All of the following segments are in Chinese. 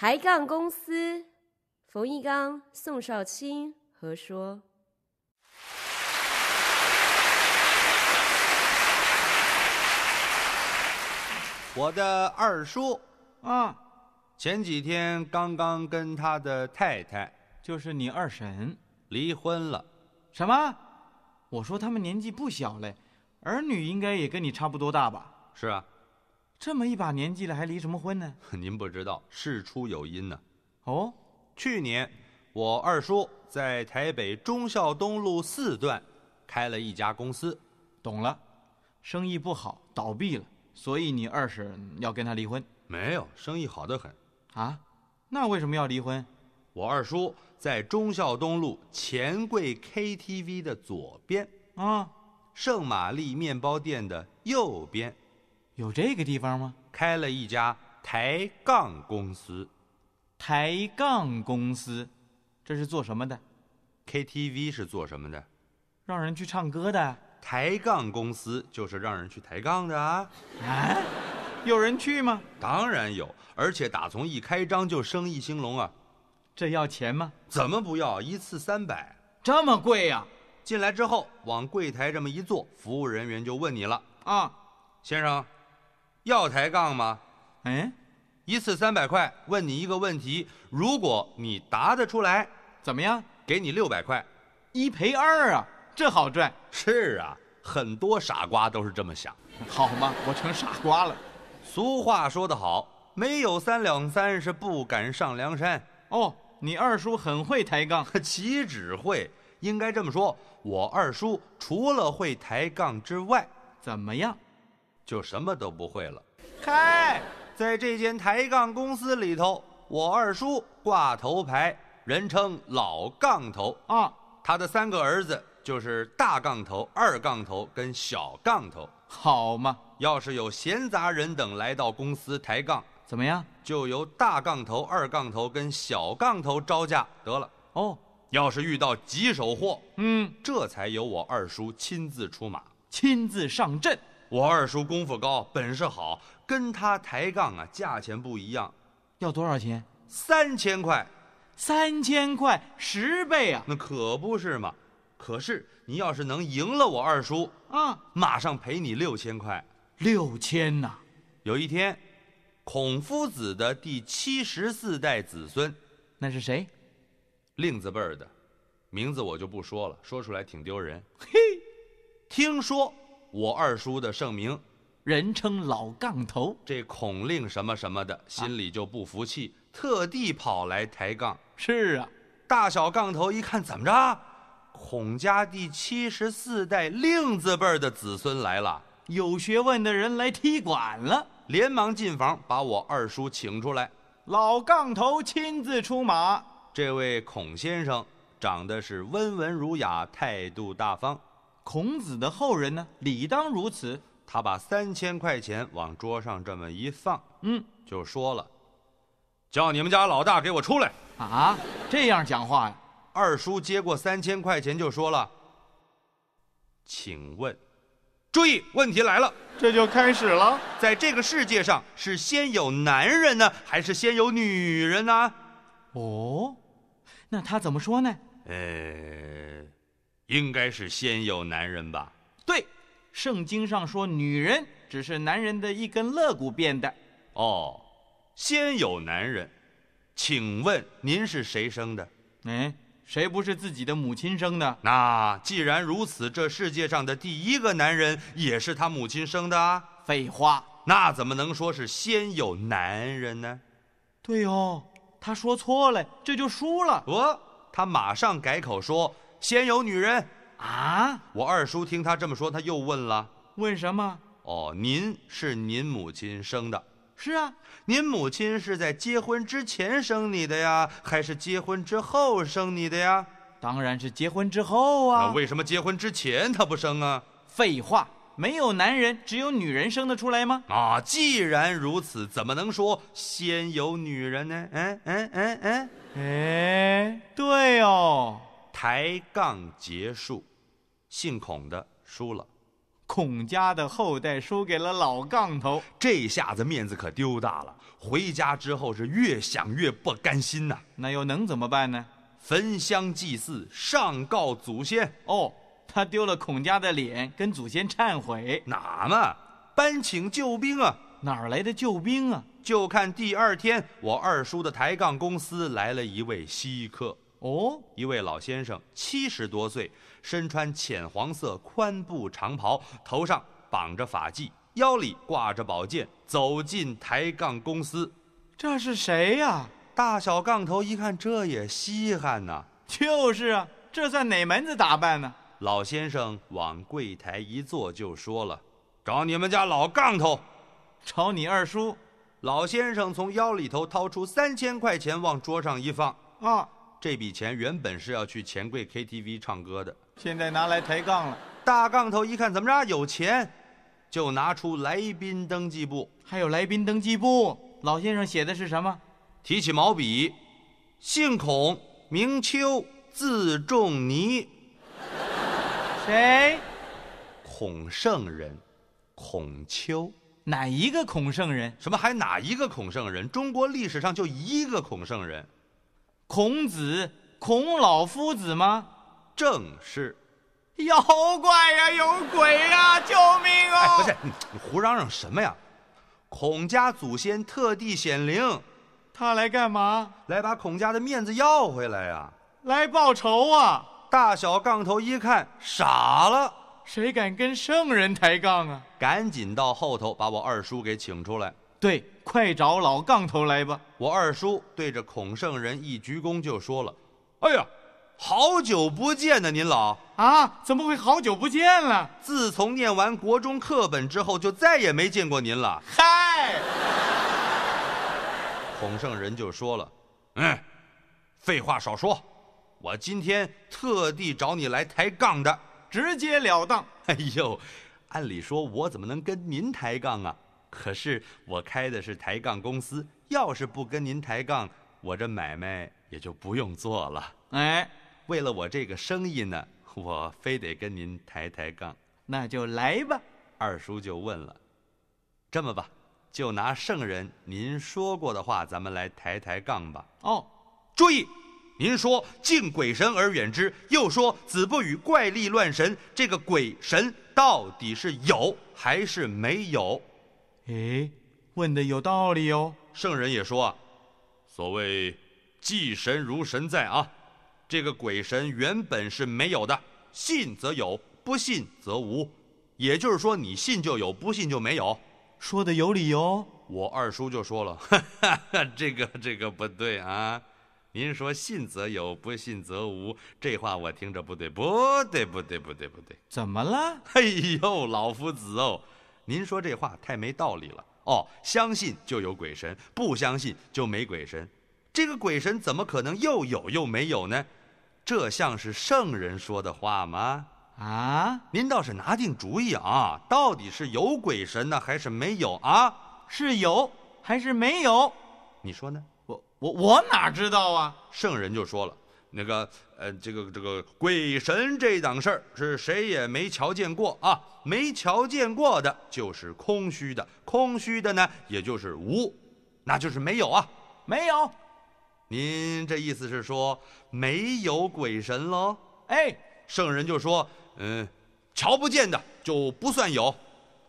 抬杠公司，冯一刚、宋少卿和说：“我的二叔啊，前几天刚刚跟他的太太，就是你二婶离婚了。什么？我说他们年纪不小嘞，儿女应该也跟你差不多大吧？”“是啊。”这么一把年纪了，还离什么婚呢？您不知道，事出有因呢。哦，去年我二叔在台北忠孝东路四段开了一家公司，懂了？生意不好，倒闭了。所以你二婶要跟他离婚？没有，生意好得很。啊？那为什么要离婚？我二叔在忠孝东路钱柜 KTV 的左边，啊，圣玛丽面包店的右边。有这个地方吗？开了一家抬杠公司，抬杠公司，这是做什么的？KTV 是做什么的？让人去唱歌的。抬杠公司就是让人去抬杠的啊！啊，有人去吗？当然有，而且打从一开张就生意兴隆啊！这要钱吗？怎么不要？一次三百，这么贵呀！进来之后往柜台这么一坐，服务人员就问你了啊，先生。要抬杠吗？哎，一次三百块，问你一个问题，如果你答得出来，怎么样？给你六百块，一赔二啊，这好赚。是啊，很多傻瓜都是这么想。好吗？我成傻瓜了。俗话说得好，没有三两三是不敢上梁山。哦，你二叔很会抬杠，岂止会？应该这么说，我二叔除了会抬杠之外，怎么样？就什么都不会了。开，在这间抬杠公司里头，我二叔挂头牌，人称老杠头啊。他的三个儿子就是大杠头、二杠头跟小杠头，好吗？要是有闲杂人等来到公司抬杠，怎么样？就由大杠头、二杠头跟小杠头招架得了。哦，要是遇到棘手货，嗯，这才由我二叔亲自出马，亲自上阵。我二叔功夫高，本事好，跟他抬杠啊，价钱不一样，要多少钱？三千块，三千块，十倍啊！那可不是嘛。可是你要是能赢了我二叔，啊，马上赔你六千块，六千呐。有一天，孔夫子的第七十四代子孙，那是谁？令字辈儿的，名字我就不说了，说出来挺丢人。嘿，听说。我二叔的盛名，人称老杠头。这孔令什么什么的，心里就不服气，特地跑来抬杠。是啊，大小杠头一看怎么着，孔家第七十四代令字辈的子孙来了，有学问的人来踢馆了，连忙进房把我二叔请出来。老杠头亲自出马，这位孔先生长得是温文儒雅，态度大方。孔子的后人呢，理当如此。他把三千块钱往桌上这么一放，嗯，就说了：“叫你们家老大给我出来。”啊，这样讲话呀？二叔接过三千块钱就说了：“请问，注意，问题来了，这就开始了。在这个世界上，是先有男人呢，还是先有女人呢？”哦，那他怎么说呢？呃。应该是先有男人吧？对，圣经上说女人只是男人的一根肋骨变的。哦，先有男人，请问您是谁生的？嗯，谁不是自己的母亲生的？那既然如此，这世界上的第一个男人也是他母亲生的废话，那怎么能说是先有男人呢？对哦，他说错了，这就输了。呃，他马上改口说。先有女人啊！我二叔听他这么说，他又问了：问什么？哦，您是您母亲生的？是啊，您母亲是在结婚之前生你的呀，还是结婚之后生你的呀？当然是结婚之后啊！那为什么结婚之前她不生啊？废话，没有男人，只有女人生得出来吗？啊，既然如此，怎么能说先有女人呢？嗯哎哎哎哎！抬杠结束，姓孔的输了，孔家的后代输给了老杠头，这下子面子可丢大了。回家之后是越想越不甘心呐，那又能怎么办呢？焚香祭祀，上告祖先。哦，他丢了孔家的脸，跟祖先忏悔哪嘛？搬请救兵啊？哪来的救兵啊？就看第二天我二叔的抬杠公司来了一位稀客。哦，一位老先生，七十多岁，身穿浅黄色宽布长袍，头上绑着发髻，腰里挂着宝剑，走进抬杠公司。这是谁呀？大小杠头一看，这也稀罕呐！就是啊，这算哪门子打扮呢？老先生往柜台一坐，就说了：“找你们家老杠头，找你二叔。”老先生从腰里头掏出三千块钱，往桌上一放。啊。这笔钱原本是要去钱柜 KTV 唱歌的，现在拿来抬杠了。大杠头一看怎么着有钱，就拿出来宾登记簿，还有来宾登记簿。老先生写的是什么？提起毛笔，姓孔，名丘，字仲尼。谁？孔圣人，孔丘。哪一个孔圣人？什么还哪一个孔圣人？中国历史上就一个孔圣人。孔子，孔老夫子吗？正是。妖怪呀，有鬼呀，救命啊！不是你胡嚷嚷什么呀？孔家祖先特地显灵，他来干嘛？来把孔家的面子要回来呀！来报仇啊！大小杠头一看傻了，谁敢跟圣人抬杠啊？赶紧到后头把我二叔给请出来。对，快找老杠头来吧！我二叔对着孔圣人一鞠躬就说了：“哎呀，好久不见呢，您老啊！怎么会好久不见了？自从念完国中课本之后，就再也没见过您了。”嗨，孔圣人就说了：“嗯，废话少说，我今天特地找你来抬杠的，直截了当。”哎呦，按理说我怎么能跟您抬杠啊？可是我开的是抬杠公司，要是不跟您抬杠，我这买卖也就不用做了。哎，为了我这个生意呢，我非得跟您抬抬杠。那就来吧，二叔就问了：这么吧，就拿圣人您说过的话，咱们来抬抬杠吧。哦，注意，您说敬鬼神而远之，又说子不语怪力乱神，这个鬼神到底是有还是没有？哎，问的有道理哦。圣人也说啊，所谓祭神如神在啊，这个鬼神原本是没有的，信则有，不信则无。也就是说，你信就有，不信就没有。说的有理哦。我二叔就说了，这个这个不对啊。您说信则有，不信则无，这话我听着不对，不对不对不对不对。怎么了？哎呦，老夫子哦。您说这话太没道理了哦！相信就有鬼神，不相信就没鬼神，这个鬼神怎么可能又有又没有呢？这像是圣人说的话吗？啊！您倒是拿定主意啊，到底是有鬼神呢，还是没有啊？是有还是没有？你说呢？我我我哪知道啊？圣人就说了。那个，呃，这个这个鬼神这档事儿，是谁也没瞧见过啊？没瞧见过的，就是空虚的。空虚的呢，也就是无，那就是没有啊，没有。您这意思是说没有鬼神喽？哎，圣人就说，嗯，瞧不见的就不算有。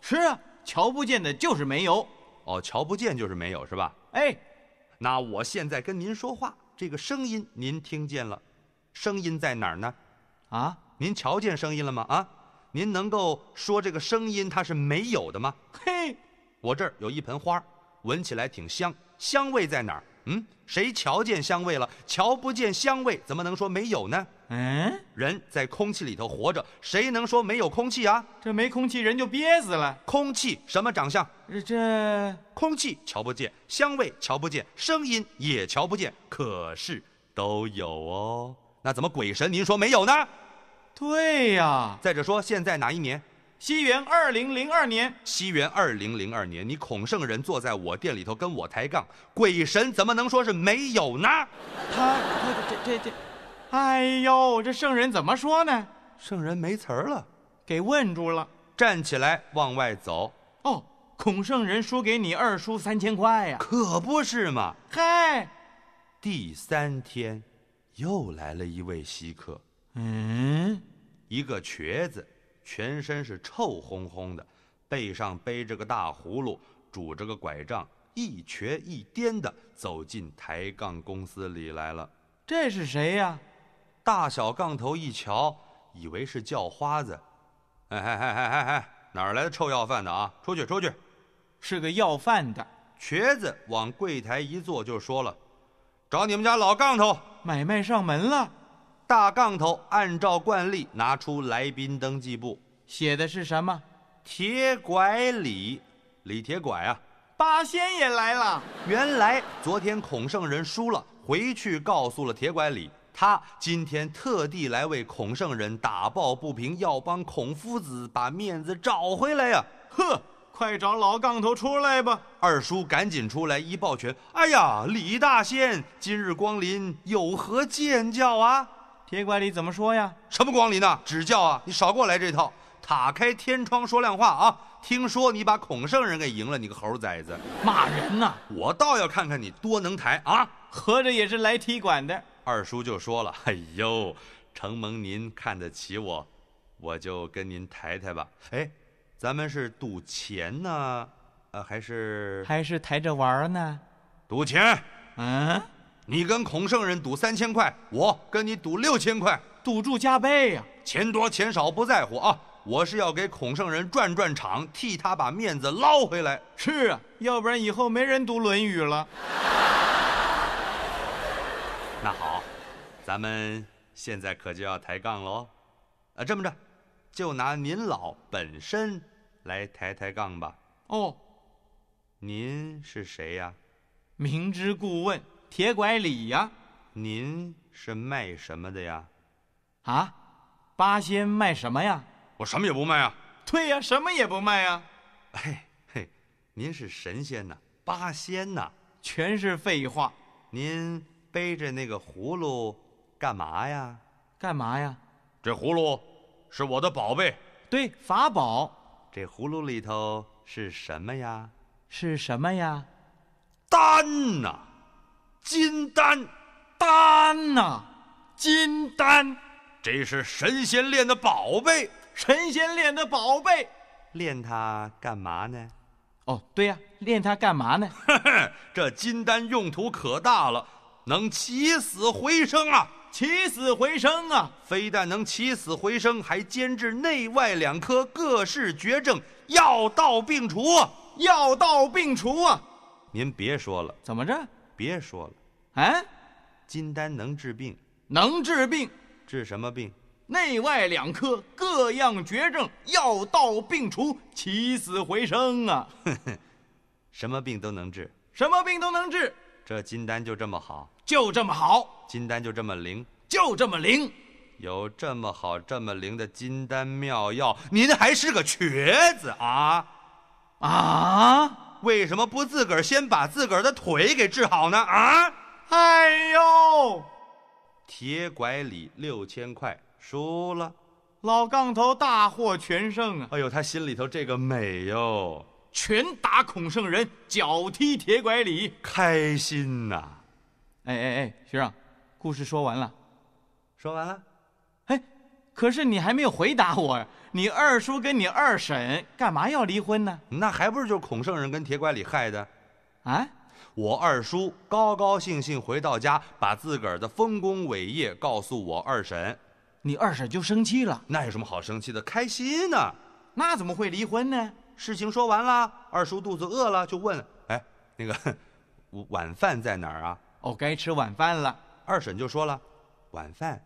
是啊，瞧不见的就是没有。哦，瞧不见就是没有是吧？哎，那我现在跟您说话。这个声音您听见了，声音在哪儿呢？啊，您瞧见声音了吗？啊，您能够说这个声音它是没有的吗？嘿，我这儿有一盆花，闻起来挺香，香味在哪儿？嗯，谁瞧见香味了？瞧不见香味，怎么能说没有呢？嗯，人在空气里头活着，谁能说没有空气啊？这没空气，人就憋死了。空气什么长相？这空气瞧不见，香味瞧不见，声音也瞧不见，可是都有哦。那怎么鬼神您说没有呢？对呀。再者说，现在哪一年？西元二零零二年，西元二零零二年，你孔圣人坐在我店里头跟我抬杠，鬼神怎么能说是没有呢？他，这这这，哎呦，这圣人怎么说呢？圣人没词儿了，给问住了，站起来往外走。哦，孔圣人输给你二叔三千块呀？可不是嘛。嗨，第三天，又来了一位稀客，嗯，一个瘸子。全身是臭烘烘的，背上背着个大葫芦，拄着个拐杖，一瘸一颠的走进抬杠公司里来了。这是谁呀？大小杠头一瞧，以为是叫花子。哎哎哎哎哎，哪来的臭要饭的啊？出去，出去！是个要饭的。瘸子往柜台一坐，就说了：“找你们家老杠头，买卖上门了。”大杠头按照惯例拿出来宾登记簿，写的是什么？铁拐李，李铁拐啊！八仙也来了。原来昨天孔圣人输了，回去告诉了铁拐李，他今天特地来为孔圣人打抱不平，要帮孔夫子把面子找回来呀！呵，快找老杠头出来吧！二叔赶紧出来一抱拳，哎呀，李大仙今日光临，有何见教啊？铁拐李怎么说呀？什么光临呢？指教啊！你少给我来这套，打开天窗说亮话啊！听说你把孔圣人给赢了，你个猴崽子，骂人呢！我倒要看看你多能抬啊！合着也是来踢馆的。二叔就说了：“哎呦，承蒙您看得起我，我就跟您抬抬吧。”哎，咱们是赌钱呢，呃，还是还是抬着玩呢？赌钱。嗯。你跟孔圣人赌三千块，我跟你赌六千块，赌注加倍呀！钱多钱少不在乎啊，我是要给孔圣人转转场，替他把面子捞回来。是啊，要不然以后没人读《论语》了。那好，咱们现在可就要抬杠喽。啊，这么着，就拿您老本身来抬抬杠吧。哦，您是谁呀？明知故问。铁拐李呀，您是卖什么的呀？啊，八仙卖什么呀？我什么也不卖啊！对呀，什么也不卖啊！嘿，嘿，您是神仙呐，八仙呐，全是废话。您背着那个葫芦干嘛呀？干嘛呀？这葫芦是我的宝贝，对，法宝。这葫芦里头是什么呀？是什么呀？丹呐！金丹，丹呐，金丹，这是神仙炼的宝贝。神仙炼的宝贝，炼它干嘛呢？哦，对呀，炼它干嘛呢？这金丹用途可大了，能起死回生啊！起死回生啊！非但能起死回生，还兼治内外两科各式绝症，药到病除，药到病除啊！您别说了，怎么着？别说了，哎，金丹能治病，能治病，治什么病？内外两科各样绝症，药到病除，起死回生啊！什么病都能治，什么病都能治。这金丹就这么好，就这么好，金丹就这么灵，就这么灵。有这么好、这么灵的金丹妙药，您还是个瘸子啊？啊？为什么不自个儿先把自个儿的腿给治好呢？啊，哎呦，铁拐李六千块输了，老杠头大获全胜啊！哎呦，他心里头这个美哟，拳打孔圣人，脚踢铁拐李，开心呐！哎哎哎，学生，故事说完了，说完了。可是你还没有回答我，你二叔跟你二婶干嘛要离婚呢？那还不是就孔圣人跟铁拐李害的，啊！我二叔高高兴兴回到家，把自个儿的丰功伟业告诉我二婶，你二婶就生气了。那有什么好生气的？开心呢！那怎么会离婚呢？事情说完了，二叔肚子饿了，就问：“哎，那个，晚饭在哪儿啊？”哦，该吃晚饭了。二婶就说了：“晚饭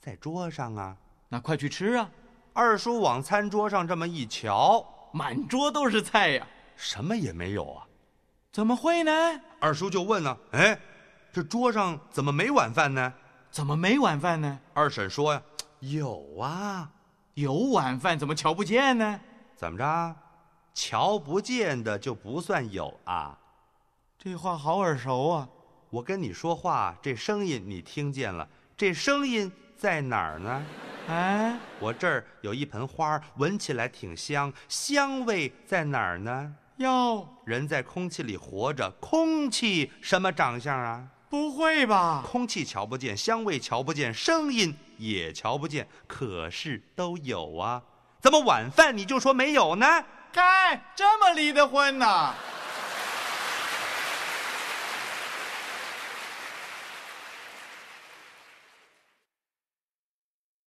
在桌上啊。”那快去吃啊！二叔往餐桌上这么一瞧，满桌都是菜呀，什么也没有啊，怎么会呢？二叔就问呢，哎，这桌上怎么没晚饭呢？怎么没晚饭呢？二婶说呀，有啊，有晚饭，怎么瞧不见呢？怎么着？瞧不见的就不算有啊？这话好耳熟啊！我跟你说话，这声音你听见了，这声音在哪儿呢？哎，我这儿有一盆花，闻起来挺香。香味在哪儿呢？哟，人在空气里活着，空气什么长相啊？不会吧？空气瞧不见，香味瞧不见，声音也瞧不见，可是都有啊。怎么晚饭你就说没有呢？该这么离的婚呢？